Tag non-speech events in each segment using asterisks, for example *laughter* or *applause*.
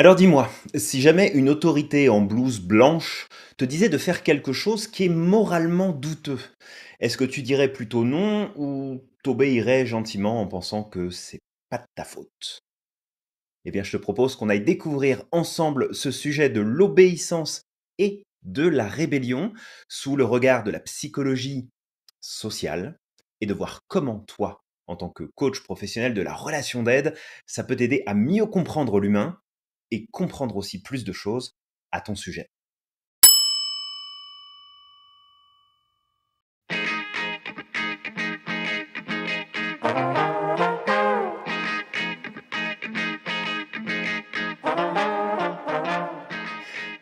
Alors dis-moi, si jamais une autorité en blouse blanche te disait de faire quelque chose qui est moralement douteux, est-ce que tu dirais plutôt non ou t'obéirais gentiment en pensant que c'est pas de ta faute? Eh bien, je te propose qu'on aille découvrir ensemble ce sujet de l'obéissance et de la rébellion sous le regard de la psychologie sociale et de voir comment toi, en tant que coach professionnel de la relation d'aide, ça peut t'aider à mieux comprendre l'humain et comprendre aussi plus de choses à ton sujet.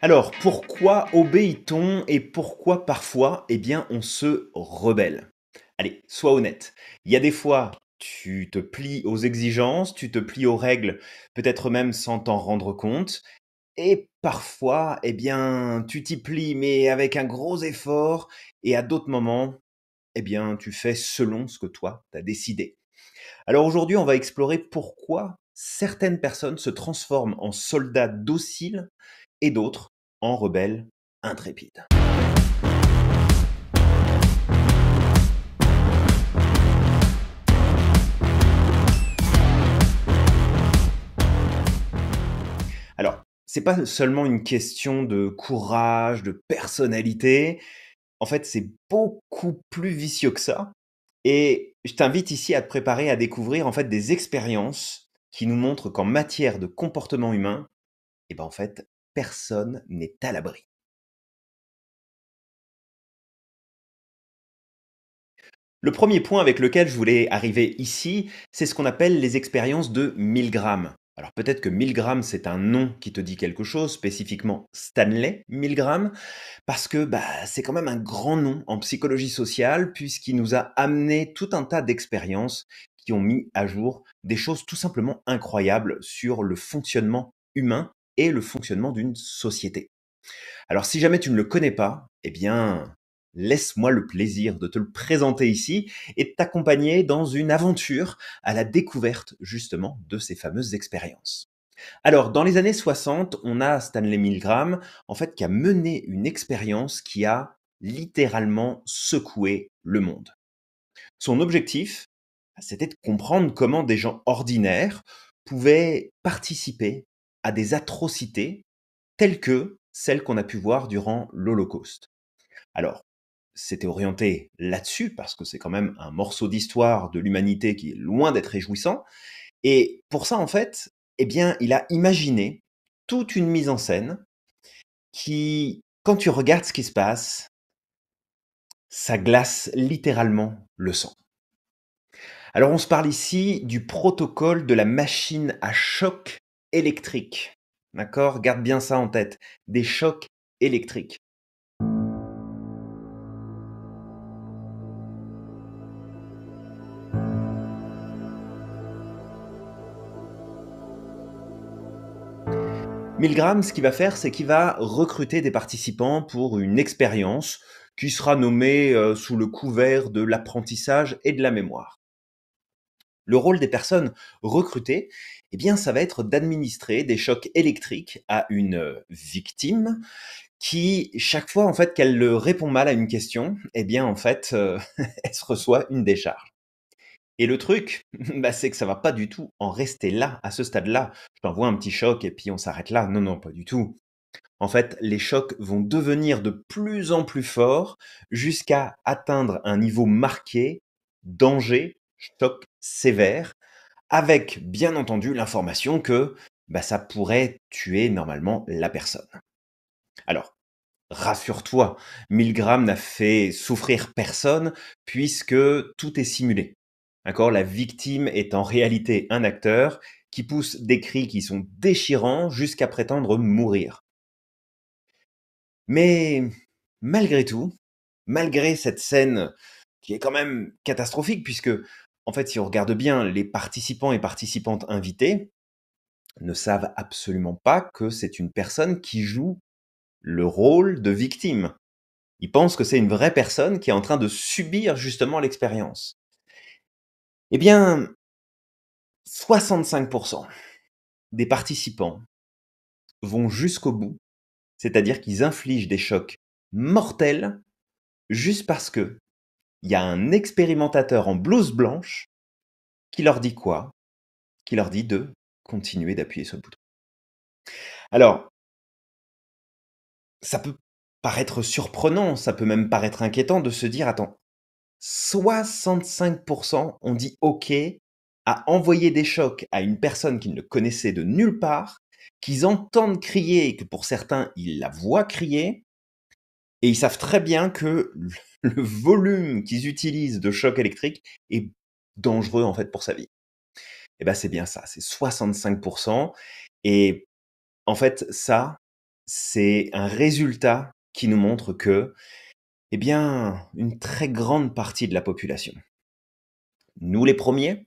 Alors, pourquoi obéit-on et pourquoi parfois, eh bien, on se rebelle Allez, sois honnête. Il y a des fois tu te plies aux exigences, tu te plies aux règles, peut-être même sans t'en rendre compte. Et parfois, eh bien, tu t'y plies, mais avec un gros effort. Et à d'autres moments, eh bien, tu fais selon ce que toi, t'as décidé. Alors aujourd'hui, on va explorer pourquoi certaines personnes se transforment en soldats dociles et d'autres en rebelles intrépides. c'est pas seulement une question de courage, de personnalité. En fait, c'est beaucoup plus vicieux que ça. Et je t'invite ici à te préparer à découvrir en fait des expériences qui nous montrent qu'en matière de comportement humain, eh ben en fait, personne n'est à l'abri. Le premier point avec lequel je voulais arriver ici, c'est ce qu'on appelle les expériences de 1000 grammes. Alors peut-être que Milgram, c'est un nom qui te dit quelque chose, spécifiquement Stanley Milgram, parce que bah, c'est quand même un grand nom en psychologie sociale, puisqu'il nous a amené tout un tas d'expériences qui ont mis à jour des choses tout simplement incroyables sur le fonctionnement humain et le fonctionnement d'une société. Alors si jamais tu ne le connais pas, eh bien, laisse-moi le plaisir de te le présenter ici et de t'accompagner dans une aventure à la découverte justement de ces fameuses expériences. Alors, dans les années 60, on a Stanley Milgram, en fait, qui a mené une expérience qui a littéralement secoué le monde. Son objectif, bah, c'était de comprendre comment des gens ordinaires pouvaient participer à des atrocités telles que celles qu'on a pu voir durant l'Holocauste. Alors, s'était orienté là-dessus, parce que c'est quand même un morceau d'histoire de l'humanité qui est loin d'être réjouissant. Et pour ça, en fait, eh bien, il a imaginé toute une mise en scène qui, quand tu regardes ce qui se passe, ça glace littéralement le sang. Alors on se parle ici du protocole de la machine à choc électrique. D'accord Garde bien ça en tête. Des chocs électriques. Bill ce qu'il va faire, c'est qu'il va recruter des participants pour une expérience qui sera nommée euh, sous le couvert de l'apprentissage et de la mémoire. Le rôle des personnes recrutées, eh bien, ça va être d'administrer des chocs électriques à une victime qui, chaque fois en fait qu'elle répond mal à une question, eh bien, en fait, euh, *laughs* elle se reçoit une décharge. Et le truc, *laughs* bah, c'est que ça va pas du tout en rester là, à ce stade-là. Je t'envoie un petit choc et puis on s'arrête là. Non, non, pas du tout. En fait, les chocs vont devenir de plus en plus forts jusqu'à atteindre un niveau marqué, danger, choc sévère, avec bien entendu l'information que bah, ça pourrait tuer normalement la personne. Alors, rassure-toi, 1000 grammes n'a fait souffrir personne puisque tout est simulé. La victime est en réalité un acteur qui pousse des cris qui sont déchirants jusqu'à prétendre mourir. Mais malgré tout, malgré cette scène qui est quand même catastrophique, puisque, en fait, si on regarde bien, les participants et participantes invités ne savent absolument pas que c'est une personne qui joue le rôle de victime. Ils pensent que c'est une vraie personne qui est en train de subir justement l'expérience. Eh bien, 65% des participants vont jusqu'au bout, c'est-à-dire qu'ils infligent des chocs mortels juste parce que il y a un expérimentateur en blouse blanche qui leur dit quoi Qui leur dit de continuer d'appuyer sur le bouton. Alors, ça peut paraître surprenant, ça peut même paraître inquiétant de se dire attends, 65% ont dit OK à envoyer des chocs à une personne qu'ils ne connaissaient de nulle part, qu'ils entendent crier que pour certains, ils la voient crier. Et ils savent très bien que le volume qu'ils utilisent de choc électrique est dangereux en fait pour sa vie. Et eh ben c'est bien ça, c'est 65%. Et en fait, ça, c'est un résultat qui nous montre que eh bien, une très grande partie de la population. Nous les premiers,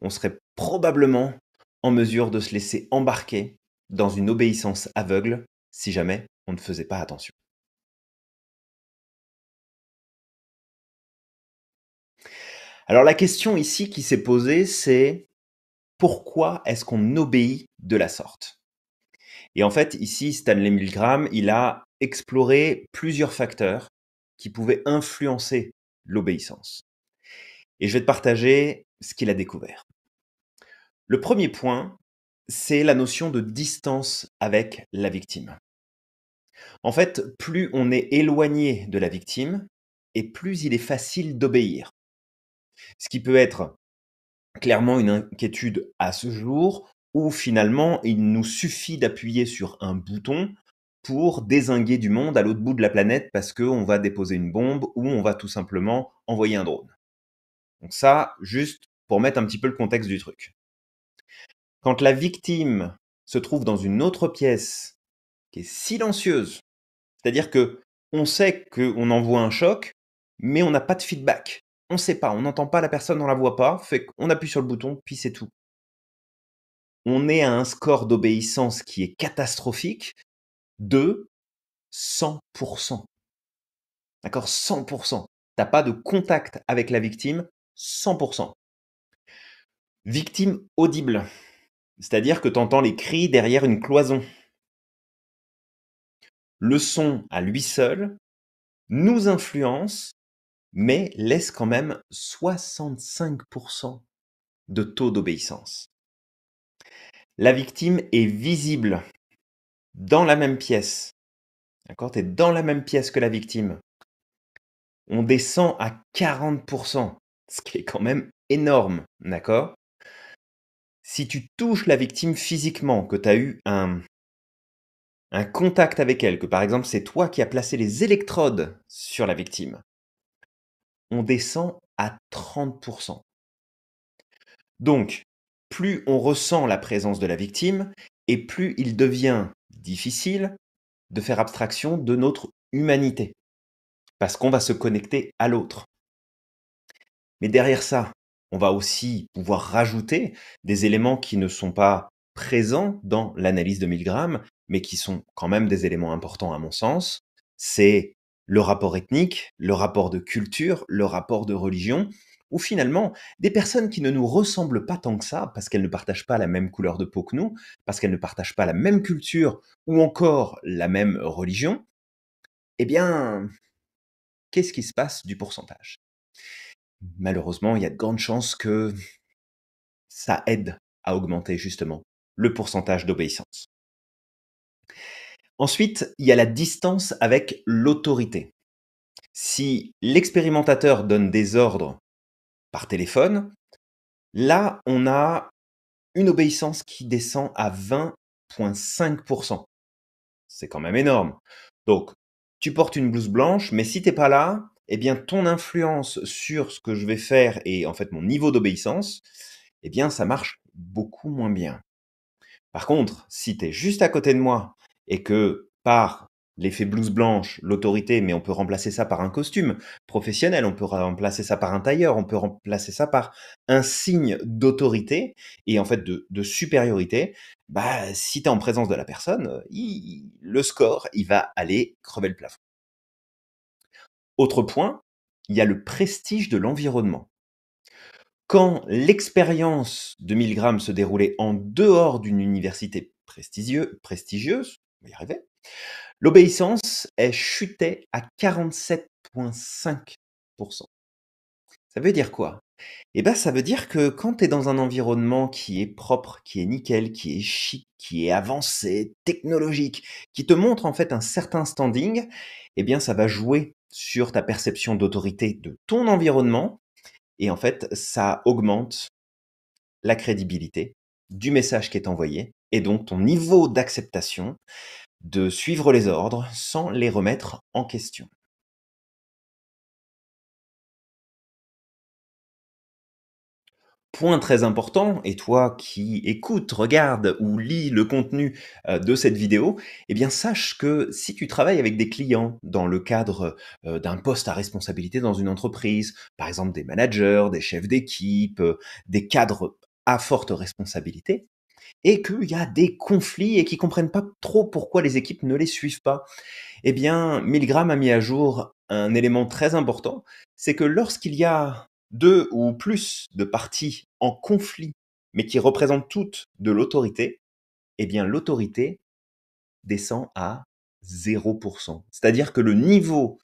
on serait probablement en mesure de se laisser embarquer dans une obéissance aveugle si jamais on ne faisait pas attention. Alors la question ici qui s'est posée, c'est pourquoi est-ce qu'on obéit de la sorte Et en fait, ici, Stanley Milgram, il a exploré plusieurs facteurs qui pouvait influencer l'obéissance. Et je vais te partager ce qu'il a découvert. Le premier point, c'est la notion de distance avec la victime. En fait, plus on est éloigné de la victime, et plus il est facile d'obéir. Ce qui peut être clairement une inquiétude à ce jour, où finalement il nous suffit d'appuyer sur un bouton pour désinguer du monde à l'autre bout de la planète parce qu'on va déposer une bombe ou on va tout simplement envoyer un drone. Donc ça, juste pour mettre un petit peu le contexte du truc. Quand la victime se trouve dans une autre pièce qui est silencieuse, c'est-à-dire que on sait qu'on envoie un choc, mais on n'a pas de feedback. On ne sait pas, on n'entend pas la personne, on la voit pas, fait qu'on appuie sur le bouton, puis c'est tout. On est à un score d'obéissance qui est catastrophique, de 100%. D'accord 100%. T'as pas de contact avec la victime 100%. Victime audible. C'est-à-dire que tu entends les cris derrière une cloison. Le son à lui seul nous influence, mais laisse quand même 65% de taux d'obéissance. La victime est visible dans la même pièce. D'accord Tu es dans la même pièce que la victime. On descend à 40%, ce qui est quand même énorme. D'accord Si tu touches la victime physiquement, que tu as eu un, un contact avec elle, que par exemple c'est toi qui as placé les électrodes sur la victime, on descend à 30%. Donc, plus on ressent la présence de la victime, et plus il devient difficile de faire abstraction de notre humanité, parce qu'on va se connecter à l'autre. Mais derrière ça, on va aussi pouvoir rajouter des éléments qui ne sont pas présents dans l'analyse de Milgram, mais qui sont quand même des éléments importants à mon sens. C'est le rapport ethnique, le rapport de culture, le rapport de religion, ou finalement, des personnes qui ne nous ressemblent pas tant que ça, parce qu'elles ne partagent pas la même couleur de peau que nous, parce qu'elles ne partagent pas la même culture ou encore la même religion, eh bien, qu'est-ce qui se passe du pourcentage Malheureusement, il y a de grandes chances que ça aide à augmenter justement le pourcentage d'obéissance. Ensuite, il y a la distance avec l'autorité. Si l'expérimentateur donne des ordres par téléphone. Là, on a une obéissance qui descend à 20,5%. C'est quand même énorme. Donc, tu portes une blouse blanche, mais si t'es pas là, eh bien, ton influence sur ce que je vais faire et en fait mon niveau d'obéissance, eh bien, ça marche beaucoup moins bien. Par contre, si tu es juste à côté de moi et que par l'effet blouse blanche, l'autorité, mais on peut remplacer ça par un costume professionnel, on peut remplacer ça par un tailleur, on peut remplacer ça par un signe d'autorité et en fait de, supériorité. Bah, si tu es en présence de la personne, le score, il va aller crever le plafond. Autre point, il y a le prestige de l'environnement. Quand l'expérience de 1000 se déroulait en dehors d'une université prestigieuse, prestigieuse, on va y arriver, L'obéissance, est chutée à 47,5%. Ça veut dire quoi Eh bien, ça veut dire que quand tu es dans un environnement qui est propre, qui est nickel, qui est chic, qui est avancé, technologique, qui te montre en fait un certain standing, eh bien, ça va jouer sur ta perception d'autorité de ton environnement. Et en fait, ça augmente la crédibilité du message qui est envoyé et donc ton niveau d'acceptation de suivre les ordres sans les remettre en question. Point très important, et toi qui écoutes, regarde ou lis le contenu euh, de cette vidéo, eh bien sache que si tu travailles avec des clients dans le cadre euh, d'un poste à responsabilité dans une entreprise, par exemple des managers, des chefs d'équipe, euh, des cadres à forte responsabilité, et qu'il y a des conflits et qu'ils comprennent pas trop pourquoi les équipes ne les suivent pas. Eh bien, Milgram a mis à jour un élément très important, c'est que lorsqu'il y a deux ou plus de parties en conflit, mais qui représentent toutes de l'autorité, eh bien, l'autorité descend à 0%. C'est-à-dire que le niveau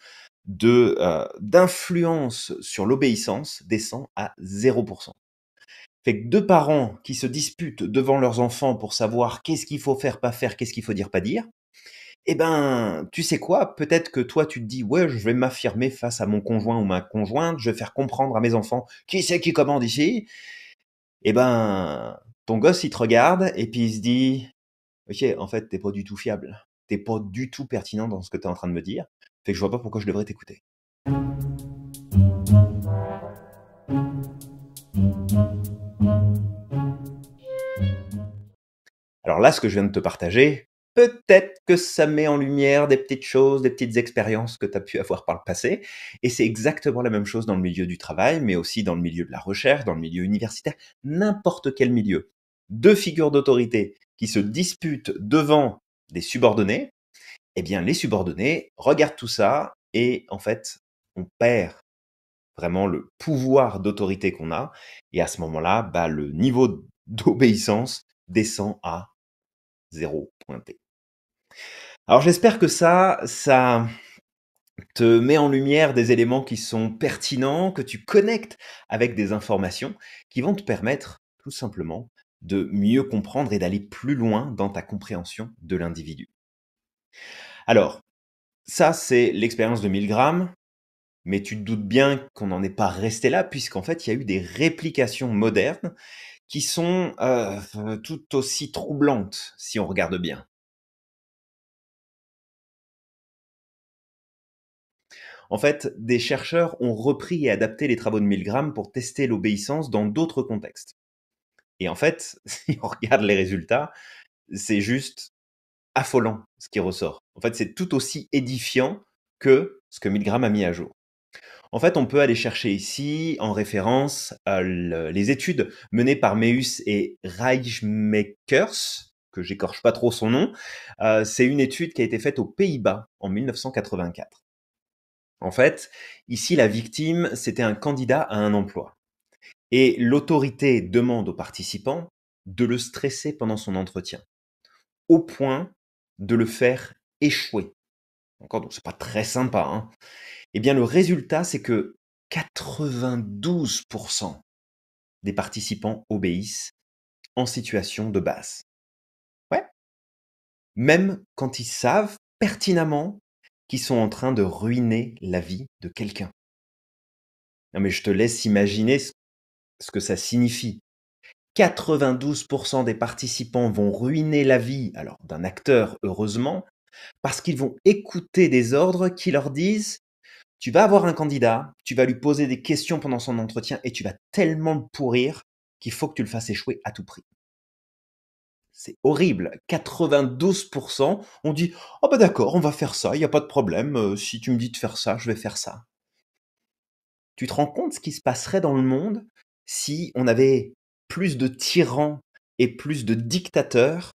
euh, d'influence sur l'obéissance descend à 0%. Fait que deux parents qui se disputent devant leurs enfants pour savoir qu'est-ce qu'il faut faire, pas faire, qu'est-ce qu'il faut dire, pas dire, eh ben, tu sais quoi, peut-être que toi tu te dis, ouais, je vais m'affirmer face à mon conjoint ou ma conjointe, je vais faire comprendre à mes enfants qui c'est qui commande ici. Eh ben, ton gosse, il te regarde et puis il se dit, ok, en fait, t'es pas du tout fiable, t'es pas du tout pertinent dans ce que t'es en train de me dire, fait que je vois pas pourquoi je devrais t'écouter. Alors là, ce que je viens de te partager, peut-être que ça met en lumière des petites choses, des petites expériences que tu as pu *laughs* avoir par le passé. Et c'est exactement la même chose dans le milieu du travail, mais aussi dans le milieu de la recherche, dans le milieu universitaire, n'importe quel milieu. Deux figures d'autorité qui se disputent devant des subordonnés, eh bien les subordonnés regardent tout ça et en fait, on perd vraiment le pouvoir d'autorité qu'on a. Et à ce moment-là, bah, le niveau d'obéissance descend à alors j'espère que ça, ça te met en lumière des éléments qui sont pertinents, que tu connectes avec des informations qui vont te permettre tout simplement de mieux comprendre et d'aller plus loin dans ta compréhension de l'individu. Alors, ça c'est l'expérience de 1000 grammes, mais tu te doutes bien qu'on n'en est pas resté là, puisqu'en fait il y a eu des réplications modernes qui sont euh, tout aussi troublantes si on regarde bien. En fait, des chercheurs ont repris et adapté les travaux de Milgram pour tester l'obéissance dans d'autres contextes. Et en fait, *laughs* si on regarde les résultats, c'est juste affolant ce qui ressort. En fait, c'est tout aussi édifiant que ce que Milgram a mis à jour. En fait, on peut aller chercher ici, en référence, les études menées par Meus et Reichmakers, que j'écorche pas trop son nom. Euh, c'est une étude qui a été faite aux Pays-Bas en 1984. En fait, ici, la victime, c'était un candidat à un emploi. Et l'autorité demande aux participants de le stresser pendant son entretien, au point de le faire échouer. Encore, donc c'est pas très sympa. Hein eh bien, le résultat, c'est que 92% des participants obéissent en situation de base. Ouais. Même quand ils savent pertinemment qu'ils sont en train de ruiner la vie de quelqu'un. Non mais je te laisse imaginer ce que ça signifie. 92% des participants vont ruiner la vie, alors d'un acteur heureusement, parce qu'ils vont écouter des ordres qui leur disent tu vas avoir un candidat, tu vas lui poser des questions pendant son entretien et tu vas tellement le pourrir qu'il faut que tu le fasses échouer à tout prix. C'est horrible. 92% ont dit Oh bah d'accord, on va faire ça, il n'y a pas de problème. Euh, si tu me dis de faire ça, je vais faire ça. Tu te rends compte ce qui se passerait dans le monde si on avait plus de tyrans et plus de dictateurs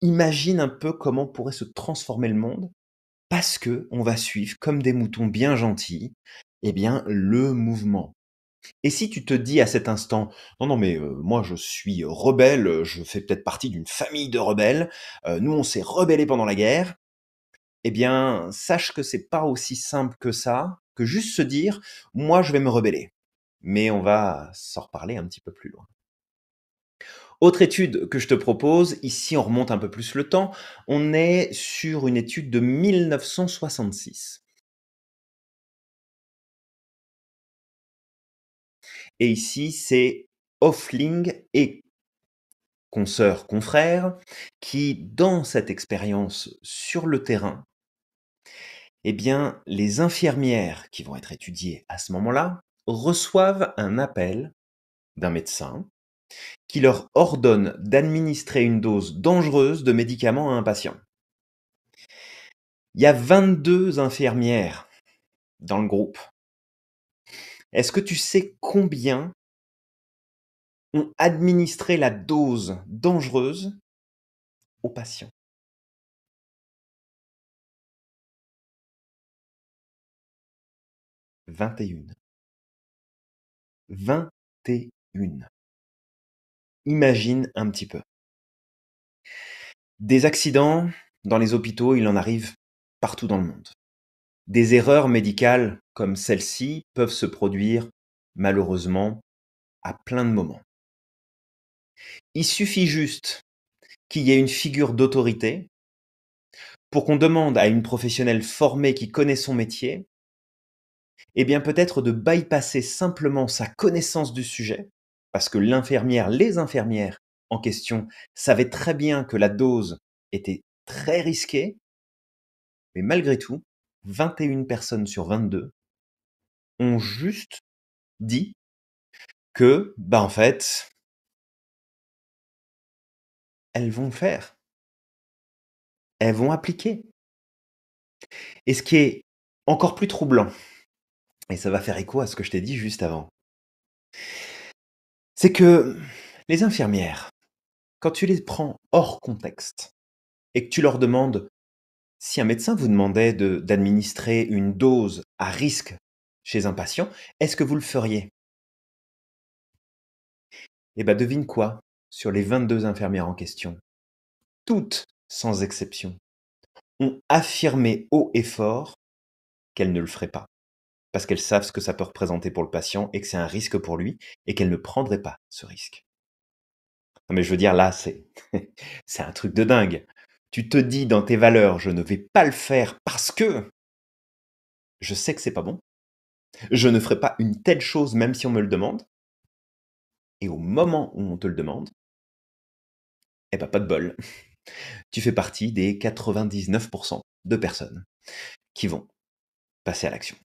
Imagine un peu comment pourrait se transformer le monde parce que on va suivre comme des moutons bien gentils, eh bien le mouvement. Et si tu te dis à cet instant, non, non, mais euh, moi je suis rebelle, je fais peut-être partie d'une famille de rebelles, euh, nous on s'est rebellés pendant la guerre, eh bien sache que c'est pas aussi simple que ça, que juste se dire, moi je vais me rebeller. Mais on va s'en reparler un petit peu plus loin. Autre étude que je te propose, ici on remonte un peu plus le temps, on est sur une étude de 1966. Et ici c'est Hoffling et consoeur-confrère qui dans cette expérience sur le terrain, eh bien les infirmières qui vont être étudiées à ce moment-là reçoivent un appel d'un médecin qui leur ordonne d'administrer une dose dangereuse de médicaments à un patient. Il y a 22 infirmières dans le groupe. Est-ce que tu sais combien ont administré la dose dangereuse aux patients 21. 21 imagine un petit peu. Des accidents dans les hôpitaux, il en arrive partout dans le monde. Des erreurs médicales comme celle-ci peuvent se produire, malheureusement, à plein de moments. Il suffit juste qu'il y ait une figure d'autorité pour qu'on demande à une professionnelle formée qui connaît son métier, et eh bien peut-être de bypasser simplement sa connaissance du sujet parce que l'infirmière, les infirmières en question savaient très bien que la dose était très risquée, mais malgré tout, 21 personnes sur 22 ont juste dit que, bah en fait, elles vont faire. Elles vont appliquer. Et ce qui est encore plus troublant, et ça va faire écho à ce que je t'ai dit juste avant, c'est que les infirmières, quand tu les prends hors contexte et que tu leur demandes, si un médecin vous demandait d'administrer une dose à risque chez un patient, est-ce que vous le feriez Eh bien, devine quoi sur les 22 infirmières en question Toutes, sans exception, ont affirmé haut et fort qu'elles ne le feraient pas parce qu'elles savent ce que ça peut représenter pour le patient et que c'est un risque pour lui et qu'elles ne prendraient pas ce risque. Non mais je veux dire, là, *laughs* c'est, un truc de dingue. Tu te dis dans tes valeurs, je ne vais pas le faire parce que je sais que c'est pas bon. Je ne ferai pas une telle chose même si on me le demande. Et au moment où on te le demande, eh ben pas de bol. Tu fais partie des 99% de personnes qui vont passer à l'action.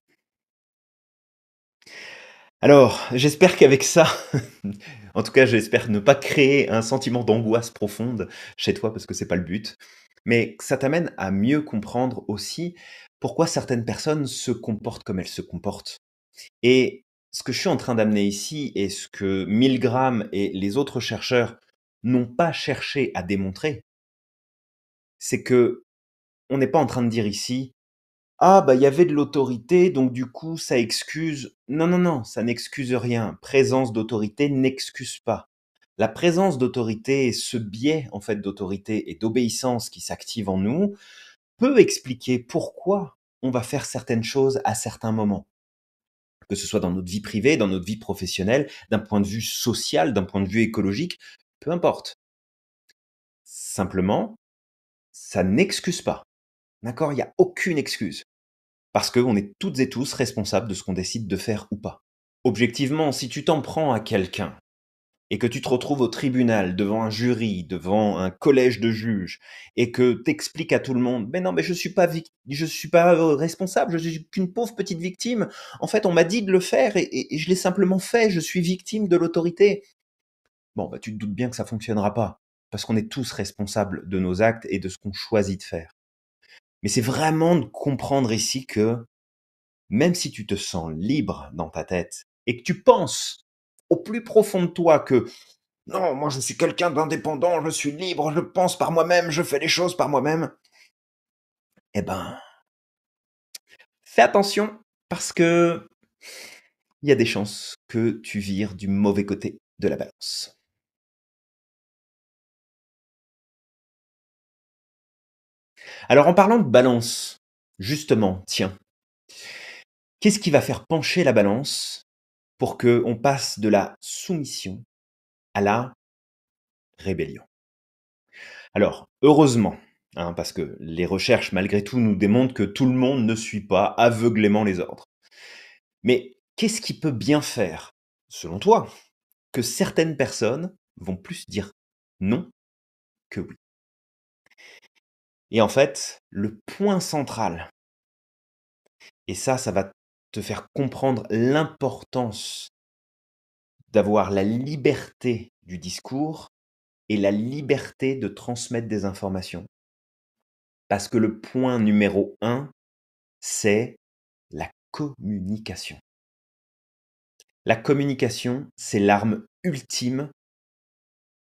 Alors, j'espère qu'avec ça, *laughs* en tout cas, j'espère ne pas créer un sentiment d'angoisse profonde chez toi parce que c'est pas le but, mais que ça t'amène à mieux comprendre aussi pourquoi certaines personnes se comportent comme elles se comportent. Et ce que je suis en train d'amener ici et ce que Milgram et les autres chercheurs n'ont pas cherché à démontrer, c'est que on n'est pas en train de dire ici ah, bah, il y avait de l'autorité, donc du coup, ça excuse. Non, non, non, ça n'excuse rien. Présence d'autorité n'excuse pas. La présence d'autorité, et ce biais, en fait, d'autorité et d'obéissance qui s'active en nous, peut expliquer pourquoi on va faire certaines choses à certains moments. Que ce soit dans notre vie privée, dans notre vie professionnelle, d'un point de vue social, d'un point de vue écologique, peu importe. Simplement, ça n'excuse pas. D'accord Il n'y a aucune excuse. Parce qu'on est toutes et tous responsables de ce qu'on décide de faire ou pas. Objectivement, si tu t'en prends à quelqu'un et que tu te retrouves au tribunal devant un jury, devant un collège de juges, et que t'expliques à tout le monde, mais non, mais je suis pas je suis pas euh, responsable, je suis qu'une pauvre petite victime. En fait, on m'a dit de le faire et, je l'ai simplement fait. Je suis victime de l'autorité. Bon, bah, tu te doutes bien que ça fonctionnera pas, parce qu'on est tous responsables de nos actes et de ce qu'on choisit de faire. Mais c'est vraiment de comprendre ici que même si tu te sens libre dans ta tête et que tu penses au plus profond de toi que non, moi je suis quelqu'un d'indépendant, je suis libre, je pense par moi-même, je fais les choses par moi-même, eh ben, fais attention parce que il y a des chances que tu vires du mauvais côté de la balance. Alors en parlant de balance, justement, tiens, qu'est-ce qui va faire pencher la balance pour qu'on passe de la soumission à la rébellion Alors heureusement, hein, parce que les recherches malgré tout nous démontrent que tout le monde ne suit pas aveuglément les ordres. Mais qu'est-ce qui peut bien faire, selon toi, que certaines personnes vont plus dire non que oui et en fait, le point central, et ça, ça va te faire comprendre l'importance d'avoir la liberté du discours et la liberté de transmettre des informations. Parce que le point numéro un, c'est la communication. La communication, c'est l'arme ultime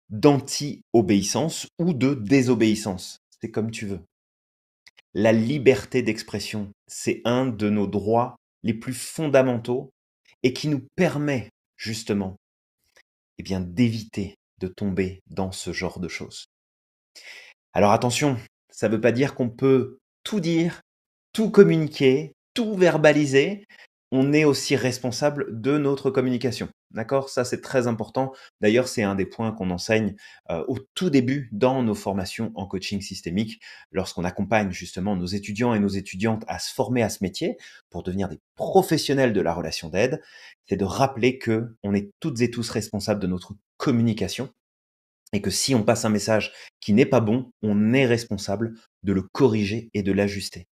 d'anti-obéissance ou de désobéissance c'est comme tu veux. La liberté d'expression, c'est un de nos droits les plus fondamentaux et qui nous permet justement eh bien d'éviter de tomber dans ce genre de choses. Alors attention, ça ne veut pas dire qu'on peut tout dire, tout communiquer, tout verbaliser, on est aussi responsable de notre communication. D'accord Ça, c'est très important. D'ailleurs, c'est un des points qu'on enseigne euh, au tout début dans nos formations en coaching systémique, lorsqu'on accompagne justement nos étudiants et nos étudiantes à se former à ce métier pour devenir des professionnels de la relation d'aide. C'est de rappeler que on est toutes et tous responsables de notre communication et que si on passe un message qui n'est pas bon, on est responsable de le corriger et de l'ajuster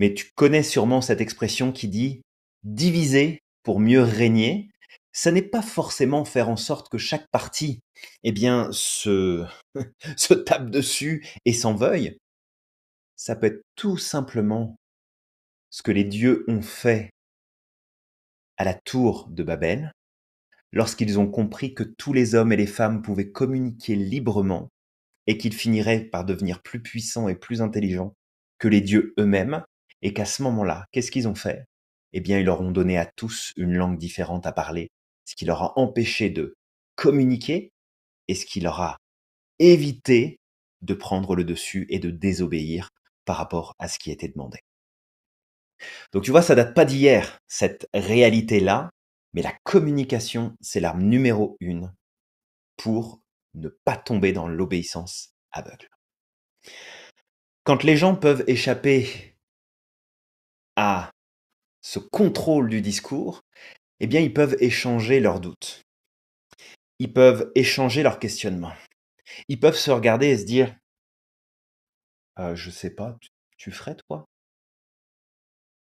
mais tu connais sûrement cette expression qui dit diviser pour mieux régner. Ça n'est pas forcément faire en sorte que chaque partie, eh bien, se, *laughs* se tape dessus et s'en veuille. Ça peut être tout simplement ce que les dieux ont fait à la tour de Babel, lorsqu'ils ont compris que tous les hommes et les femmes pouvaient communiquer librement et qu'ils finiraient par devenir plus puissants et plus intelligents que les dieux eux-mêmes, et qu'à ce moment-là, qu'est-ce qu'ils ont fait Eh bien, ils leur ont donné à tous une langue différente à parler, ce qui leur a empêché de communiquer et ce qui leur a évité de prendre le dessus et de désobéir par rapport à ce qui était demandé. Donc tu vois, ça date pas d'hier, cette réalité-là, mais la communication, c'est l'arme numéro une pour ne pas tomber dans l'obéissance aveugle. Quand les gens peuvent échapper à ce contrôle du discours, eh bien, ils peuvent échanger leurs doutes. Ils peuvent échanger leurs questionnements. Ils peuvent se regarder et se dire euh, Je sais pas, tu, ferais toi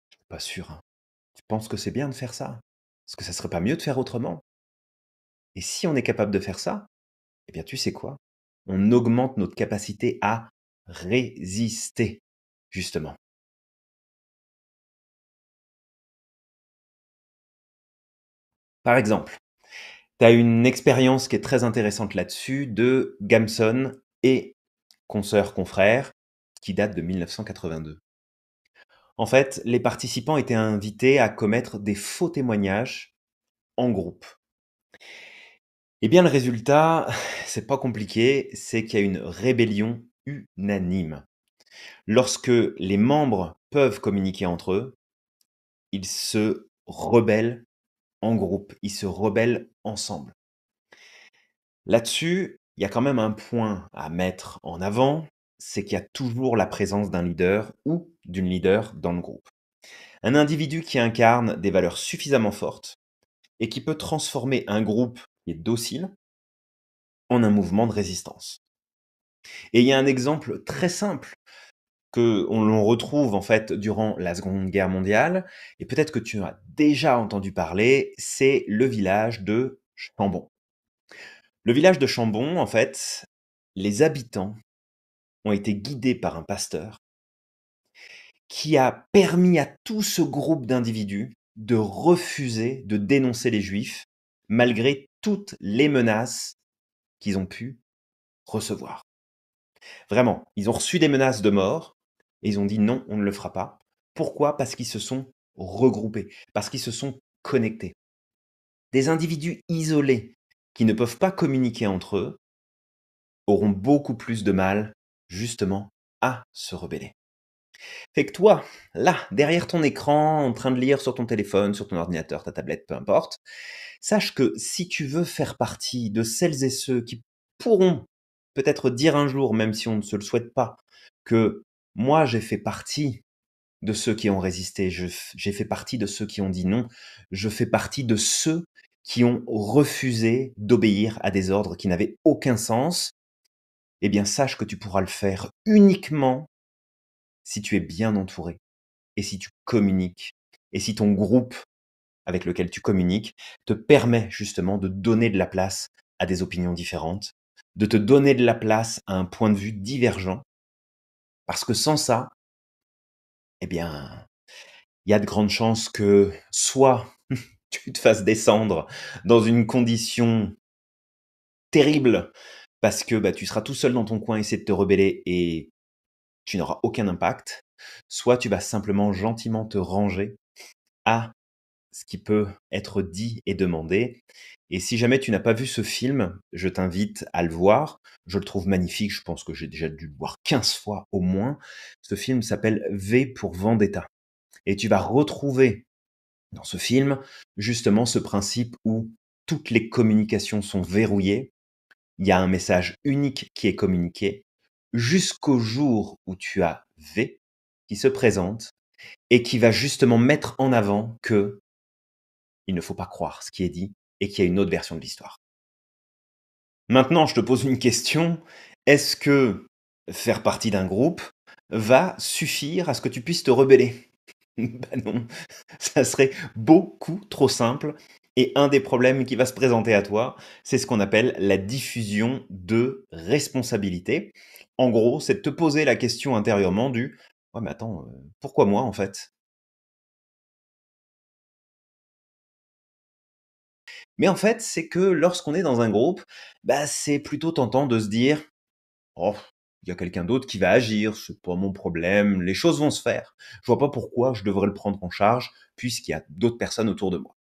Je suis pas sûr. Hein. Tu penses que c'est bien de faire ça Est-ce que ça serait pas mieux de faire autrement Et si on est capable de faire ça, eh bien, tu sais quoi On augmente notre capacité à résister, justement. Par exemple, tu as une expérience qui est très intéressante là-dessus de Gamson et consoeur, confrère, qui date de 1982. En fait, les participants étaient invités à commettre des faux témoignages en groupe. Eh bien, le résultat, *laughs* c'est pas compliqué, c'est qu'il y a une rébellion unanime. Lorsque les membres peuvent communiquer entre eux, ils se rebellent en groupe, ils se rebellent ensemble. Là-dessus, il y a quand même un point à mettre en avant, c'est qu'il y a toujours la présence d'un leader ou d'une leader dans le groupe. Un individu qui incarne des valeurs suffisamment fortes et qui peut transformer un groupe qui est docile en un mouvement de résistance. Et il y a un exemple très simple on l'on retrouve en fait durant la Seconde Guerre mondiale, et peut-être que tu as déjà entendu parler, c'est le village de Chambon. Le village de Chambon, en fait, les habitants ont été guidés par un pasteur qui a permis à tout ce groupe d'individus de refuser de dénoncer les juifs malgré toutes les menaces qu'ils ont pu recevoir. Vraiment, ils ont reçu des menaces de mort, ils ont dit non, on ne le fera pas. Pourquoi Parce qu'ils se sont regroupés, parce qu'ils se sont connectés. Des individus isolés qui ne peuvent pas communiquer entre eux auront beaucoup plus de mal justement à se rebeller. Fait que toi, là, derrière ton écran, en train de lire sur ton téléphone, sur ton ordinateur, ta tablette, peu importe, sache que si tu veux faire partie de celles et ceux qui pourront peut-être dire un jour, même si on ne se le souhaite pas, que moi, j'ai fait partie de ceux qui ont résisté, j'ai fait partie de ceux qui ont dit non, je fais partie de ceux qui ont refusé d'obéir à des ordres qui n'avaient aucun sens. Eh bien, sache que tu pourras le faire uniquement si tu es bien entouré et si tu communiques et si ton groupe avec lequel tu communiques te permet justement de donner de la place à des opinions différentes, de te donner de la place à un point de vue divergent parce que sans ça, eh bien, il y a de grandes chances que soit *laughs* tu te fasses descendre dans une condition terrible parce que bah, tu seras tout seul dans ton coin, essayer de te rebeller et tu n'auras aucun impact, soit tu vas simplement gentiment te ranger à ce qui peut être dit et demandé. Et si jamais tu n'as pas vu ce film, je t'invite à le voir. Je le trouve magnifique, je pense que j'ai déjà dû le voir 15 fois au moins. Ce film s'appelle V pour Vendetta. Et tu vas retrouver dans ce film justement ce principe où toutes les communications sont verrouillées. Il y a un message unique qui est communiqué jusqu'au jour où tu as V qui se présente et qui va justement mettre en avant que il ne faut pas croire ce qui est dit et qu'il y a une autre version de l'histoire. Maintenant, je te pose une question. Est-ce que faire partie d'un groupe va suffire à ce que tu puisses te rebeller *laughs* Ben non, ça serait beaucoup trop simple. Et un des problèmes qui va se présenter à toi, c'est ce qu'on appelle la diffusion de responsabilité. En gros, c'est de te poser la question intérieurement du Ouais, mais attends, euh, pourquoi moi en fait Mais en fait, c'est que lorsqu'on est dans un groupe, bah, c'est plutôt tentant de se dire Oh, il y a quelqu'un d'autre qui va agir, c'est pas mon problème, les choses vont se faire. Je vois pas pourquoi je devrais le prendre en charge puisqu'il y a d'autres personnes autour de moi.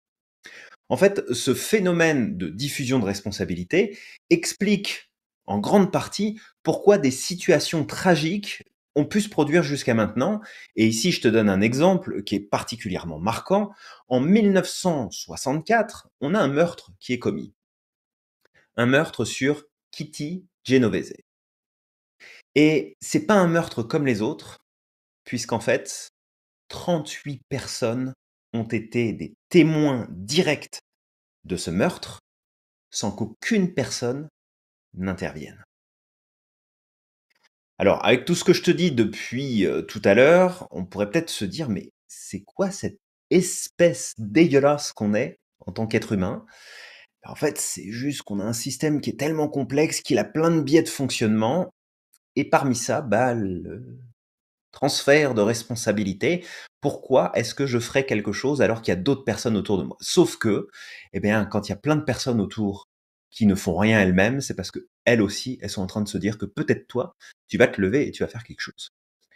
En fait, ce phénomène de diffusion de responsabilité explique en grande partie pourquoi des situations tragiques ont pu se produire jusqu'à maintenant. Et ici, je te donne un exemple qui est particulièrement marquant. En 1964, on a un meurtre qui est commis. Un meurtre sur Kitty Genovese. Et c'est pas un meurtre comme les autres, puisqu'en fait, 38 personnes ont été des témoins directs de ce meurtre sans qu'aucune personne n'intervienne. Alors, avec tout ce que je te dis depuis euh, tout à l'heure, on pourrait peut-être se dire, mais c'est quoi cette espèce dégueulasse qu'on est en tant qu'être humain ben, En fait, c'est juste qu'on a un système qui est tellement complexe qu'il a plein de biais de fonctionnement. Et parmi ça, bah, le transfert de responsabilité. Pourquoi est-ce que je ferais quelque chose alors qu'il y a d'autres personnes autour de moi Sauf que, eh bien, quand il y a plein de personnes autour qui ne font rien elles-mêmes, c'est parce que elles aussi, elles sont en train de se dire que peut-être toi, tu vas te lever et tu vas faire quelque chose.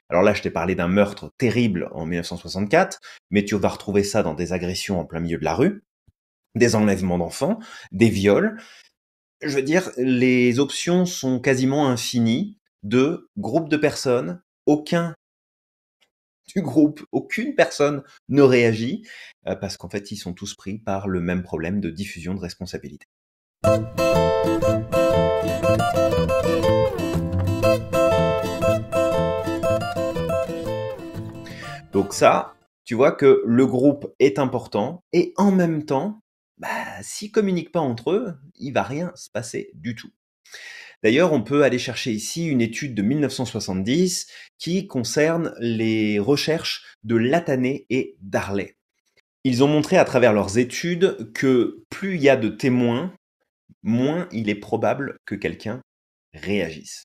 Alors là, je t'ai parlé d'un meurtre terrible en 1964, mais tu vas retrouver ça dans des agressions en plein milieu de la rue, des enlèvements d'enfants, des viols. Je veux dire, les options sont quasiment infinies de groupes de personnes, aucun du groupe, aucune personne ne réagit, euh, parce qu'en fait, ils sont tous pris par le même problème de diffusion de responsabilité. Donc ça, tu vois que le groupe est important et en même temps, bah, s'ils communiquent pas entre eux, il va rien se passer du tout. D'ailleurs, on peut aller chercher ici une étude de 1970 qui concerne les recherches de Latané et Darley. Ils ont montré à travers leurs études que plus il y a de témoins, moins il est probable que quelqu'un réagisse.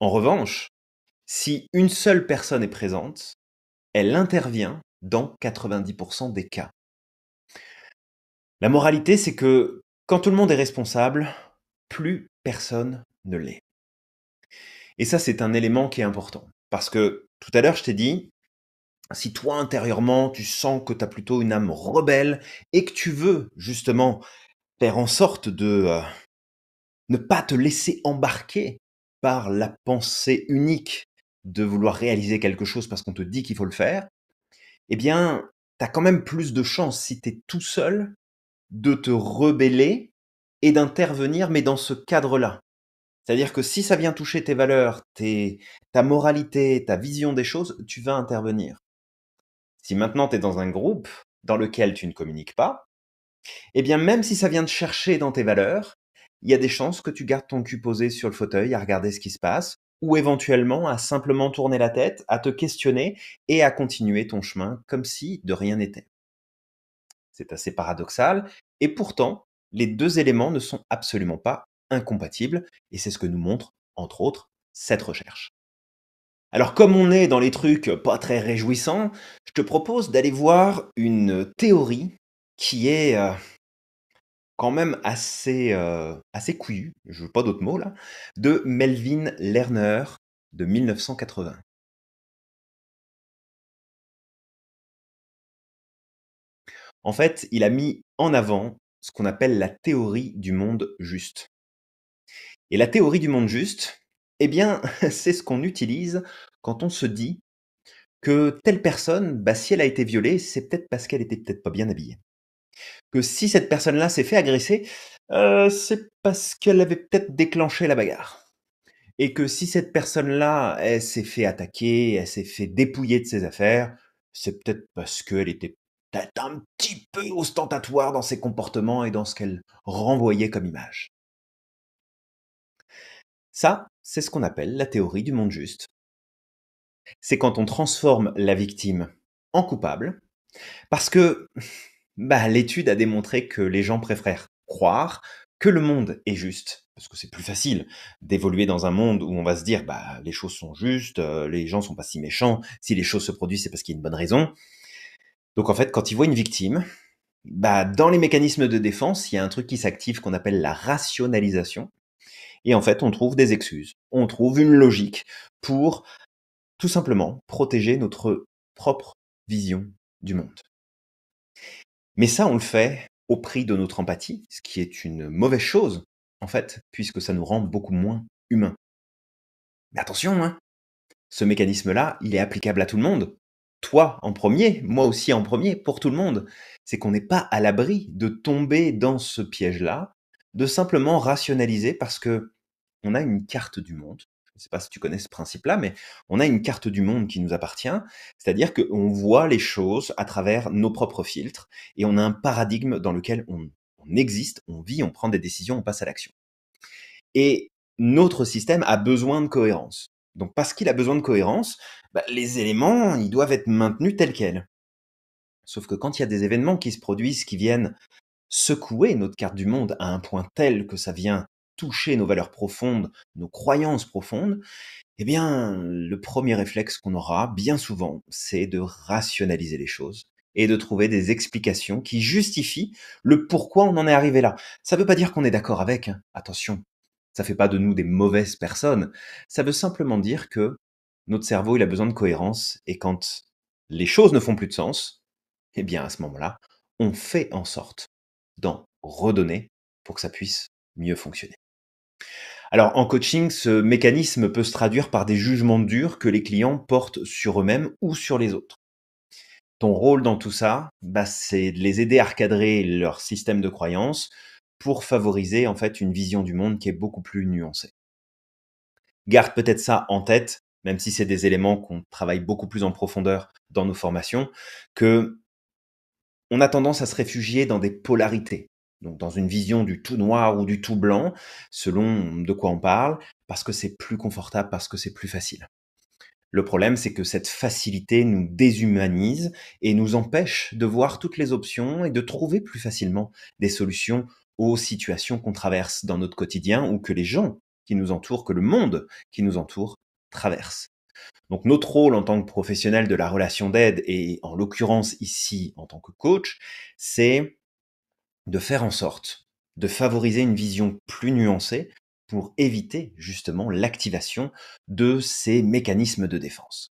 En revanche, si une seule personne est présente, elle intervient dans 90% des cas. La moralité, c'est que quand tout le monde est responsable, plus personne ne l'est. Et ça, c'est un élément qui est important. Parce que tout à l'heure, je t'ai dit, si toi intérieurement, tu sens que tu as plutôt une âme rebelle et que tu veux justement faire en sorte de euh, ne pas te laisser embarquer par la pensée unique de vouloir réaliser quelque chose parce qu'on te dit qu'il faut le faire, eh bien, tu as quand même plus de chances, si tu es tout seul, de te rebeller et d'intervenir, mais dans ce cadre-là. C'est-à-dire que si ça vient toucher tes valeurs, ta moralité, ta vision des choses, tu vas intervenir. Si maintenant tu es dans un groupe dans lequel tu ne communiques pas, eh bien, même si ça vient de chercher dans tes valeurs, il y a des chances que tu gardes ton cul posé sur le fauteuil à regarder ce qui se passe, ou éventuellement à simplement tourner la tête, à te questionner et à continuer ton chemin comme si de rien n'était. C'est assez paradoxal, et pourtant, les deux éléments ne sont absolument pas incompatibles, et c'est ce que nous montre, entre autres, cette recherche. Alors comme on est dans les trucs pas très réjouissants, je te propose d'aller voir une théorie qui est quand même assez, assez couillu, je veux pas d'autres mots là, de Melvin Lerner de 1980. En fait, il a mis en avant ce qu'on appelle la théorie du monde juste. Et la théorie du monde juste, eh bien, *laughs* c'est ce qu'on utilise quand on se dit que telle personne, bah, si elle a été violée, c'est peut-être parce qu'elle était peut-être pas bien habillée que si cette personne-là s'est fait agresser, euh, c'est parce qu'elle avait peut-être déclenché la bagarre. Et que si cette personne-là, s'est fait attaquer, elle s'est fait dépouiller de ses affaires, c'est peut-être parce qu'elle était peut-être un petit peu ostentatoire dans ses comportements et dans ce qu'elle renvoyait comme image. Ça, c'est ce qu'on appelle la théorie du monde juste. C'est quand on transforme la victime en coupable, parce que bah, l'étude a démontré que les gens préfèrent croire que le monde est juste, parce que c'est plus facile d'évoluer dans un monde où on va se dire bah les choses sont justes, euh, les gens sont pas si méchants, si les choses se produisent c'est parce qu'il y a une bonne raison. Donc en fait quand ils voient une victime, bah dans les mécanismes de défense il y a un truc qui s'active qu'on appelle la rationalisation et en fait on trouve des excuses, on trouve une logique pour tout simplement protéger notre propre vision du monde. Mais ça, on le fait au prix de notre empathie, ce qui est une mauvaise chose, en fait, puisque ça nous rend beaucoup moins humains. Mais attention, hein, ce mécanisme-là, il est applicable à tout le monde. Toi en premier, moi aussi en premier, pour tout le monde. C'est qu'on n'est pas à l'abri de tomber dans ce piège-là, de simplement rationaliser parce que on a une carte du monde je ne sais pas si tu connais ce principe-là, mais on a une carte du monde qui nous appartient, c'est-à-dire qu'on voit les choses à travers nos propres filtres et on a un paradigme dans lequel on, existe, on vit, on prend des décisions, on passe à l'action. Et notre système a besoin de cohérence. Donc parce qu'il a besoin de cohérence, bah, les éléments, ils doivent être maintenus tels quels. Sauf que quand il y a des événements qui se produisent, qui viennent secouer notre carte du monde à un point tel que ça vient toucher nos valeurs profondes, nos croyances profondes, eh bien, le premier réflexe qu'on aura bien souvent, c'est de rationaliser les choses et de trouver des explications qui justifient le pourquoi on en est arrivé là. Ça ne veut pas dire qu'on est d'accord avec, hein. attention. Ça fait pas de nous des mauvaises personnes. Ça veut simplement dire que notre cerveau, il a besoin de cohérence et quand les choses ne font plus de sens, eh bien, à ce moment-là, on fait en sorte d'en redonner pour que ça puisse mieux fonctionner. Alors en coaching, ce mécanisme peut se traduire par des jugements durs que les clients portent sur eux-mêmes ou sur les autres. Ton rôle dans tout ça, bah, c'est de les aider à recadrer leur système de croyances pour favoriser en fait une vision du monde qui est beaucoup plus nuancée. Garde peut-être ça en tête, même si c'est des éléments qu'on travaille beaucoup plus en profondeur dans nos formations, que on a tendance à se réfugier dans des polarités, donc dans une vision du tout noir ou du tout blanc, selon de quoi on parle, parce que c'est plus confortable, parce que c'est plus facile. Le problème, c'est que cette facilité nous déshumanise et nous empêche de voir toutes les options et de trouver plus facilement des solutions aux situations qu'on traverse dans notre quotidien ou que les gens qui nous entourent, que le monde qui nous entoure traverse. Donc notre rôle en tant que professionnel de la relation d'aide et en l'occurrence ici en tant que coach, c'est de faire en sorte de favoriser une vision plus nuancée pour éviter justement l'activation de ces mécanismes de défense.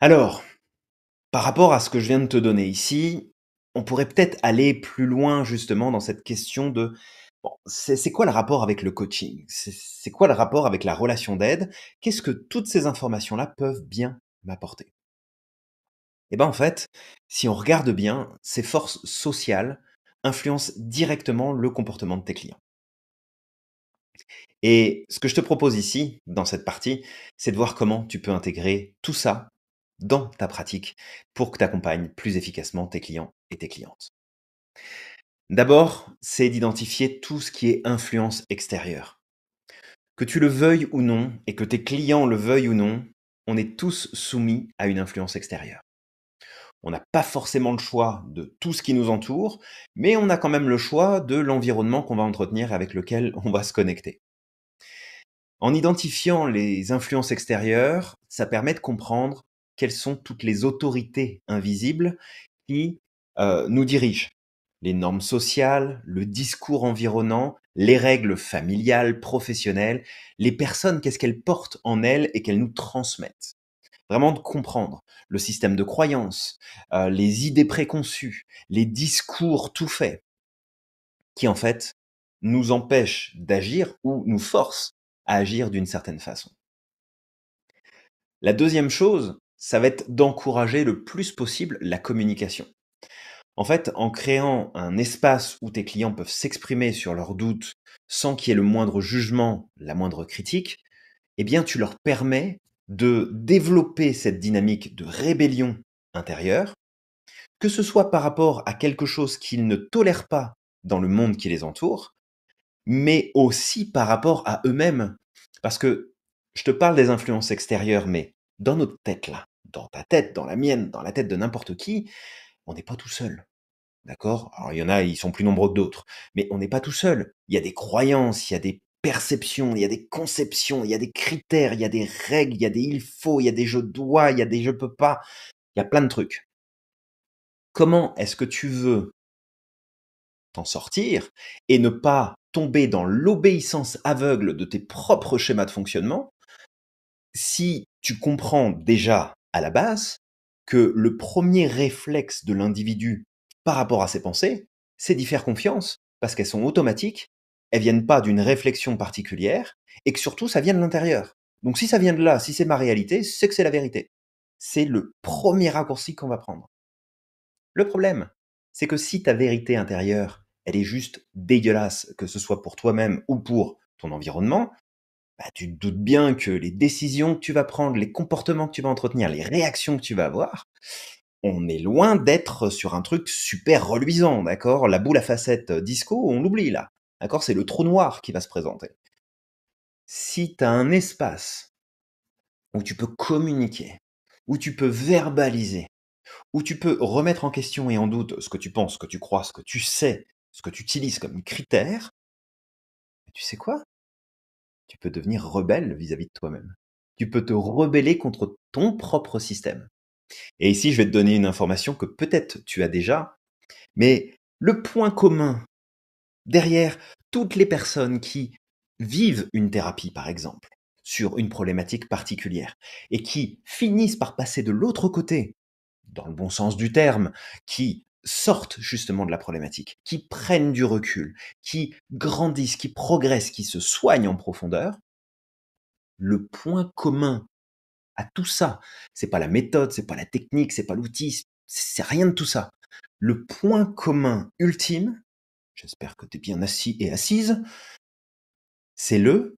Alors, par rapport à ce que je viens de te donner ici, on pourrait peut-être aller plus loin justement dans cette question de c'est quoi le rapport avec le coaching C'est quoi le rapport avec la relation d'aide Qu'est-ce que toutes ces informations-là peuvent bien m'apporter et eh ben en fait, si on regarde bien, ces forces sociales influencent directement le comportement de tes clients. Et ce que je te propose ici, dans cette partie, c'est de voir comment tu peux intégrer tout ça dans ta pratique pour que tu accompagnes plus efficacement tes clients et tes clientes. D'abord, c'est d'identifier tout ce qui est influence extérieure. Que tu le veuilles ou non, et que tes clients le veuillent ou non, on est tous soumis à une influence extérieure. On n'a pas forcément le choix de tout ce qui nous entoure, mais on a quand même le choix de l'environnement qu'on va entretenir et avec lequel *laughs* on va se connecter. En identifiant les influences extérieures, ça permet de comprendre quelles sont toutes les autorités invisibles qui euh, nous dirigent. Les normes sociales, le discours environnant, les règles familiales, professionnelles, les personnes, qu'est-ce qu'elles portent en elles et qu'elles nous transmettent vraiment de comprendre le système de croyance, euh, les idées préconçues, les discours tout faits, qui en fait nous empêchent d'agir ou nous forcent à agir d'une certaine façon. La deuxième chose, ça va être d'encourager le plus possible la communication. En fait, en créant un espace où tes clients peuvent s'exprimer sur leurs doutes sans qu'il y ait le moindre jugement, la moindre critique, eh bien tu leur permets de développer cette dynamique de rébellion intérieure, que ce soit par rapport à quelque chose qu'ils ne tolèrent pas dans le monde qui les entoure, mais aussi par rapport à eux-mêmes. Parce que je te parle des influences extérieures, mais dans notre tête là, dans ta tête, dans la mienne, dans la tête de n'importe qui, on n'est pas tout seul. D'accord Alors il y en a, ils sont plus nombreux que d'autres, mais on n'est pas tout seul. Il y a des croyances, il y a des perceptions, il y a des conceptions, il y a des critères, il y a des règles, il y a des il faut, il y a des je dois, il y a des je peux pas, il y a plein de trucs. Comment est-ce que tu veux t'en sortir et ne pas tomber dans l'obéissance aveugle de tes propres schémas de fonctionnement si tu comprends déjà à la base que le premier réflexe de l'individu par rapport à ses pensées, c'est d'y faire confiance parce qu'elles sont automatiques elles viennent pas d'une réflexion particulière et que surtout ça vient de l'intérieur. Donc si ça vient de là, si c'est ma réalité, c'est que c'est la vérité. C'est le premier raccourci qu'on va prendre. Le problème, c'est que si ta vérité intérieure, elle est juste dégueulasse, que ce soit pour toi-même ou pour ton environnement, bah, tu te doutes bien que les décisions que tu vas prendre, les comportements que tu vas entretenir, les réactions que tu vas avoir, on est loin d'être sur un truc super reluisant, d'accord La boule à facettes euh, disco, on l'oublie là. D'accord C'est le trou noir qui va se présenter. Si tu as un espace où tu peux communiquer, où tu peux verbaliser, où tu peux remettre en question et en doute ce que tu penses, ce que tu crois, ce que tu sais, ce que tu utilises comme critère, tu sais quoi Tu peux devenir rebelle vis à -vis de toi-même. Tu peux te rebeller contre ton propre système. Et ici, je vais te donner une information que peut-être tu as déjà, mais le point commun derrière toutes les personnes qui vivent une thérapie, par exemple, sur une problématique particulière, et qui finissent par passer de l'autre côté, dans le bon sens du terme, qui sortent justement de la problématique, qui prennent du recul, qui grandissent, qui progressent, qui se soignent en profondeur, le point commun à tout ça, c'est pas la méthode, c'est pas la technique, c'est pas l'outil, c'est rien de tout ça. Le point commun ultime, j'espère que tu es bien assis et assise, c'est le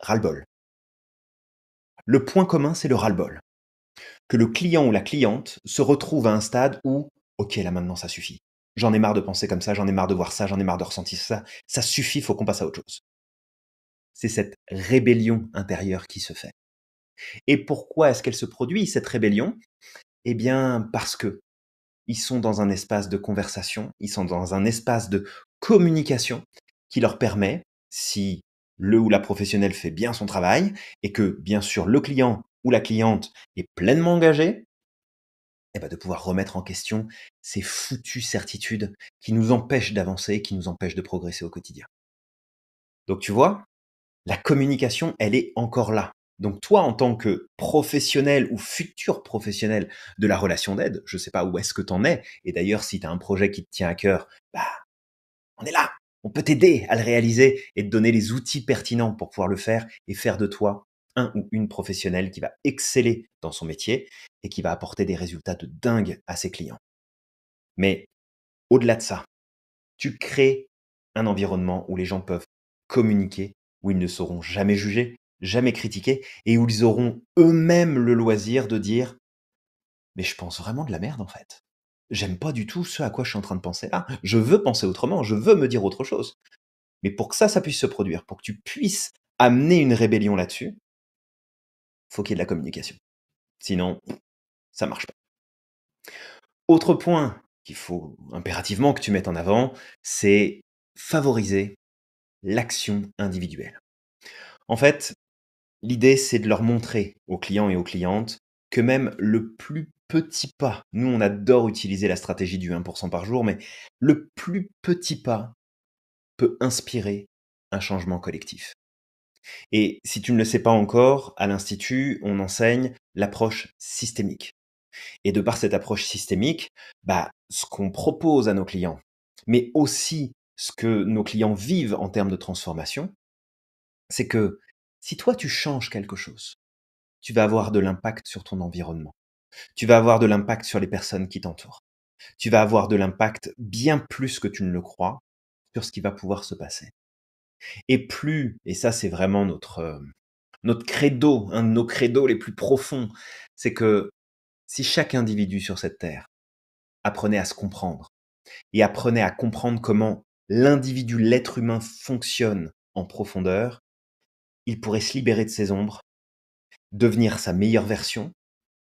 ras-le-bol. Le point commun, c'est le ras-le-bol. Que le client ou la cliente se retrouve à un stade où, ok, là maintenant ça suffit. J'en ai marre de penser comme ça, j'en ai marre de voir ça, j'en ai marre de ressentir ça. Ça suffit, faut qu'on passe à autre chose. C'est cette rébellion intérieure qui se fait. Et pourquoi est-ce qu'elle se produit, cette rébellion Eh bien, parce que ils sont dans un espace de conversation, ils sont dans un espace de communication qui leur permet, si le ou la professionnelle fait bien son travail et que bien sûr le client ou la cliente est pleinement engagé, eh ben, de pouvoir remettre en question ces foutues certitudes qui nous empêchent d'avancer, qui nous empêchent de progresser au quotidien. Donc tu vois, la communication, elle est encore là. Donc toi, en tant que professionnel ou futur professionnel de la relation d'aide, je ne sais pas où est-ce que tu en es, et d'ailleurs si tu as un projet qui te tient à cœur, bah, on est là, on peut t'aider à le réaliser et te donner les outils pertinents pour pouvoir le faire et faire de toi un ou une professionnelle qui va exceller dans son métier et qui va apporter des résultats de dingue à ses clients. Mais au-delà de ça, tu crées un environnement où les gens peuvent communiquer, où ils ne seront jamais jugés, jamais critiqués, et où ils auront eux-mêmes le loisir de dire Mais je pense vraiment de la merde en fait. J'aime pas du tout ce à quoi je suis en train de penser là. Ah, je veux penser autrement, je veux me dire autre chose. Mais pour que ça, ça puisse se produire, pour que tu puisses amener une rébellion là-dessus, faut qu'il y ait de la communication. Sinon, ça marche pas. Autre point qu'il faut impérativement que tu mettes en avant, c'est favoriser l'action individuelle. En fait, L'idée, c'est de leur montrer aux clients et aux clientes que même le plus petit pas, nous on adore utiliser la stratégie du 1% par jour, mais le plus petit pas peut inspirer un changement collectif. Et si tu ne le sais pas encore, à l'Institut, on enseigne l'approche systémique. Et de par cette approche systémique, bah, ce qu'on propose à nos clients, mais aussi ce que nos clients vivent en termes de transformation, c'est que si toi tu changes quelque chose, tu vas avoir de l'impact sur ton environnement. Tu vas avoir de l'impact sur les personnes qui t'entourent. Tu vas avoir de l'impact bien plus que tu ne le crois sur ce qui va pouvoir se passer. Et plus, et ça c'est vraiment notre, euh, notre credo, un de nos credos les plus profonds, c'est que si chaque individu sur cette terre apprenait à se comprendre et apprenait à comprendre comment l'individu, l'être humain fonctionne en profondeur, il pourrait se libérer de ses ombres, devenir sa meilleure version.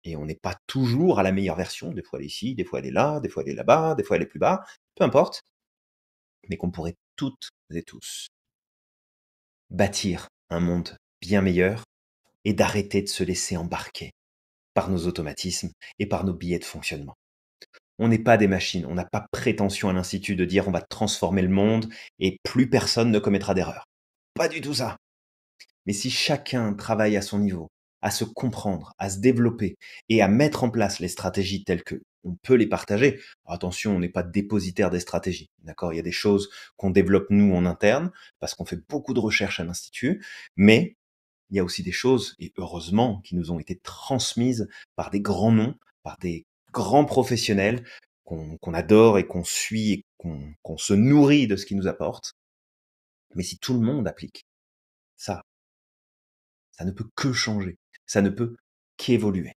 Et on n'est pas toujours à la meilleure version. Des fois, elle est ici, des fois, elle est là, des fois, elle est là-bas, des fois, elle est plus bas. Peu importe. Mais qu'on pourrait toutes et tous bâtir un monde bien meilleur et d'arrêter de se laisser embarquer par nos automatismes et par nos billets de fonctionnement. On n'est pas des machines, on n'a pas prétention à l'institut de dire on va transformer le monde et plus personne ne commettra d'erreur. Pas du tout ça. Mais si chacun travaille à son niveau, à se comprendre, à se développer et à mettre en place les stratégies telles que on peut les partager. attention, on n'est pas dépositaire des stratégies, d'accord Il y a des choses qu'on développe nous en interne parce qu'on fait beaucoup de recherches à l'institut, mais il y a aussi des choses et heureusement qui nous ont été transmises par des grands noms, par des grands professionnels qu'on adore et qu'on suit et qu'on se nourrit de ce qu'ils nous apportent. Mais si tout le monde applique ça, ça ne peut que changer. Ça ne peut qu'évoluer.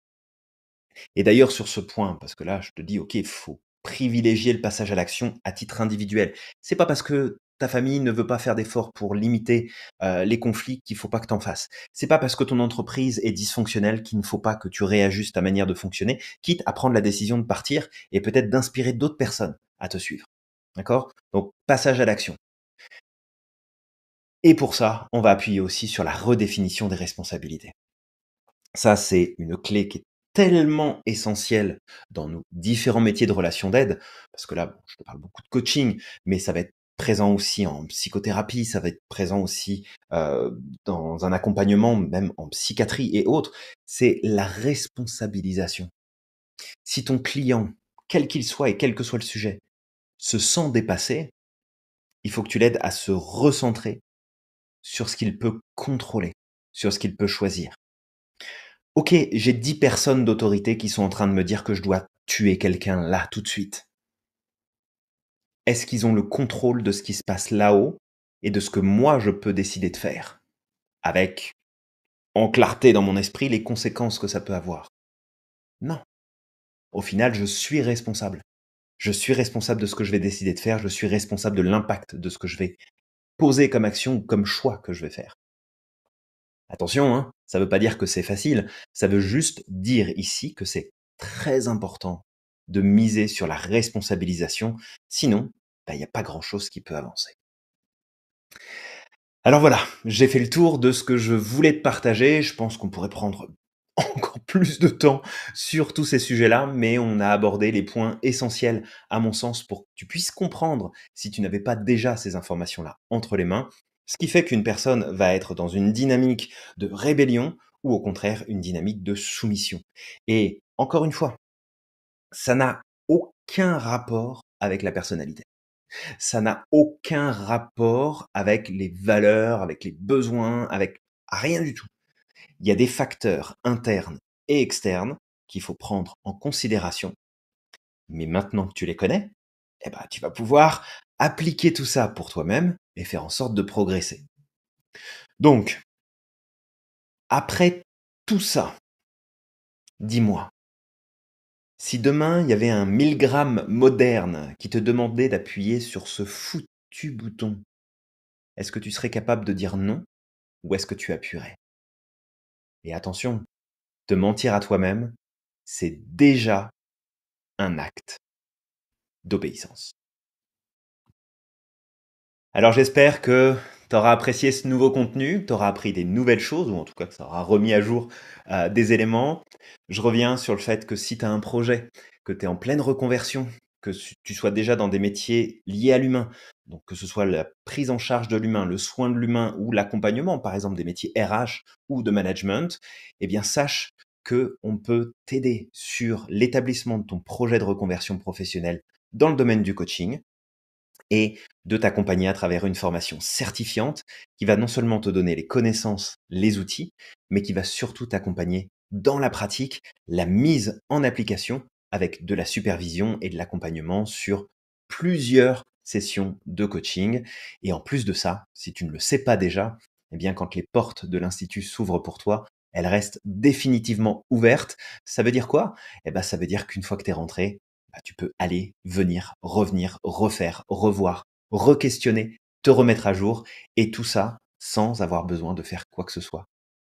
Et d'ailleurs, sur ce point, parce que là, je te dis, OK, il faut privilégier le passage à l'action à titre individuel. C'est pas parce que ta famille ne veut pas faire d'efforts pour limiter euh, les conflits qu'il faut pas que t'en fasses. C'est pas parce que ton entreprise est dysfonctionnelle qu'il ne faut pas que tu réajustes ta manière de fonctionner, quitte à prendre la décision de partir et peut-être d'inspirer d'autres personnes à te suivre. D'accord Donc passage à l'action. Et pour ça, on va appuyer aussi sur la redéfinition des responsabilités. Ça, c'est une clé qui est tellement essentielle dans nos différents métiers de relations d'aide, parce que là, je te parle beaucoup de coaching, mais ça va être présent aussi en psychothérapie, ça va être présent aussi euh, dans un accompagnement, même en psychiatrie et autres, c'est la responsabilisation. Si ton client, quel qu'il soit et quel que soit le sujet, se sent dépassé, il faut que tu l'aides à se recentrer sur ce qu'il peut contrôler, sur ce qu'il peut choisir. Ok, j'ai dix personnes d'autorité qui sont en train de me dire que je dois tuer quelqu'un là tout de suite. Est-ce qu'ils ont le contrôle de ce qui se passe là-haut et de ce que moi je peux décider de faire Avec, en clarté dans mon esprit, les conséquences que ça peut avoir. Non. Au final, je suis responsable. Je suis responsable de ce que je vais décider de faire, je suis responsable de l'impact de ce que je vais poser comme action ou comme choix que je vais faire. Attention, hein, ça ne veut pas dire que c'est facile, ça veut juste dire ici que c'est très important de miser sur la responsabilisation, sinon, ben, il n'y a pas grand-chose qui peut avancer. Alors voilà, j'ai fait le tour de ce que je voulais te partager, je pense qu'on pourrait prendre *laughs* encore plus de temps sur tous ces sujets-là, mais on a abordé les points essentiels, à mon sens, pour que tu puisses comprendre si tu n'avais pas déjà ces informations-là entre les mains, ce qui fait qu'une personne va être dans une dynamique de rébellion ou au contraire une dynamique de soumission. Et encore une fois, ça n'a aucun rapport avec la personnalité. Ça n'a aucun rapport avec les valeurs, avec les besoins, avec rien du tout il y a des facteurs internes et externes qu'il faut prendre en considération. Mais maintenant que tu les connais, eh ben, tu vas pouvoir appliquer tout ça pour toi-même et faire en sorte de progresser. Donc, après tout ça, dis-moi, si demain il y avait un 1000 grammes moderne qui te demandait d'appuyer sur ce foutu bouton, est-ce que tu serais capable de dire non ou est-ce que tu appuierais et attention, te mentir à toi-même, c'est déjà un acte d'obéissance. Alors j'espère que tu auras apprécié ce nouveau contenu, tu auras appris des nouvelles choses, ou en tout cas que ça aura remis à jour euh, des éléments. Je reviens sur le fait que si tu as un projet, que tu es en pleine reconversion, que tu sois déjà dans des métiers liés à l'humain, donc que ce soit la prise en charge de l'humain, le soin de l'humain ou l'accompagnement, par exemple des métiers RH ou de management, eh bien sache que on peut t'aider sur l'établissement de ton projet de reconversion professionnelle dans le domaine du coaching et de t'accompagner à travers une formation certifiante qui va non seulement te donner les connaissances, les outils, mais qui va surtout t'accompagner dans la pratique, la mise en application avec de la supervision et de l'accompagnement sur plusieurs sessions de coaching. Et en plus de ça, si tu ne le sais pas déjà, eh bien, quand les portes de l'Institut s'ouvrent pour toi, elles restent définitivement ouvertes. Ça veut dire quoi Eh bien ça veut dire qu'une fois que tu es rentré, bah, tu peux aller, venir, revenir, refaire, revoir, re-questionner, te remettre à jour, et tout ça sans avoir besoin de faire quoi que ce soit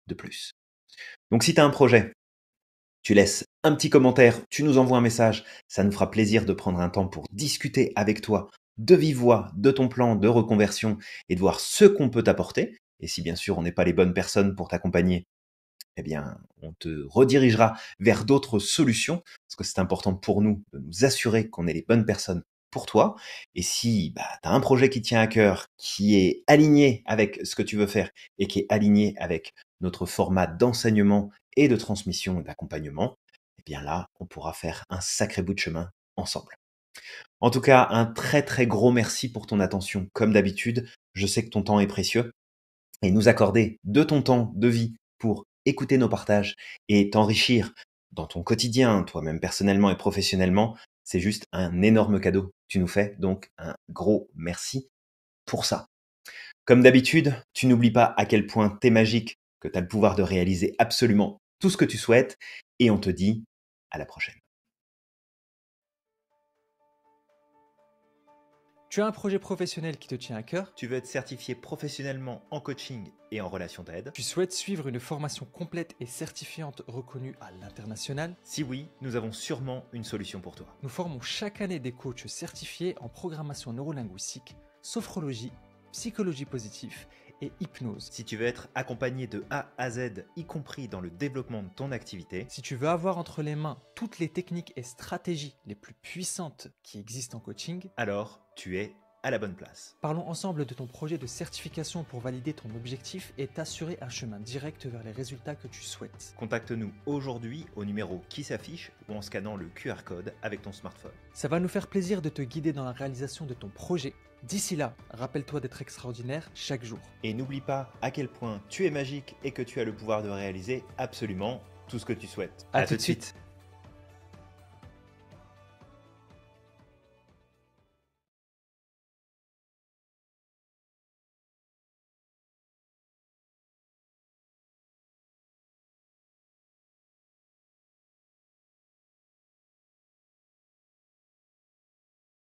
de plus. Donc si tu as un projet, tu laisses un petit commentaire, tu nous envoies un message. Ça nous fera plaisir de prendre un temps pour discuter avec toi de vive voix de ton plan de reconversion et de voir ce qu'on peut t'apporter. Et si bien sûr on n'est pas les bonnes personnes pour t'accompagner, eh bien on te redirigera vers d'autres solutions, parce que c'est important pour nous de nous assurer qu'on est les bonnes personnes pour toi. Et si bah, tu as un projet qui tient à cœur, qui est aligné avec ce que tu veux faire et qui est aligné avec notre format d'enseignement et de transmission et d'accompagnement, bien là, on pourra faire un sacré bout de chemin ensemble. En tout cas, un très très gros merci pour ton attention. Comme d'habitude, je sais que ton temps est précieux et nous accorder de ton temps de vie pour écouter nos partages et t'enrichir dans ton quotidien, toi-même personnellement et professionnellement, c'est juste un énorme cadeau que tu nous fais. Donc un gros merci pour ça. Comme d'habitude, tu n'oublies pas à quel point t'es magique, que tu as le pouvoir de réaliser absolument tout ce que tu souhaites et on te dit à la prochaine. Tu as un projet professionnel qui te tient à cœur Tu veux être certifié professionnellement en coaching et en relation d'aide Tu souhaites suivre une formation complète et certifiante reconnue à l'international Si oui, nous avons sûrement une solution pour toi. Nous formons chaque année des coachs certifiés en programmation neurolinguistique, sophrologie, psychologie positive et hypnose. Si tu veux être accompagné de A à Z, y compris dans le développement de ton activité, si tu veux avoir entre les mains toutes les techniques et stratégies les plus puissantes qui existent en coaching, alors tu es à la bonne place. Parlons ensemble de ton projet de certification pour valider ton objectif et t'assurer un chemin direct vers les résultats que tu souhaites. Contacte-nous aujourd'hui au numéro qui s'affiche ou en scannant le QR code avec ton smartphone. Ça va nous faire plaisir de te guider dans la réalisation de ton projet D'ici là, rappelle-toi d'être extraordinaire chaque jour. Et n'oublie pas à quel point tu es magique et que tu as le pouvoir de réaliser absolument tout ce que tu souhaites. A tout de suite.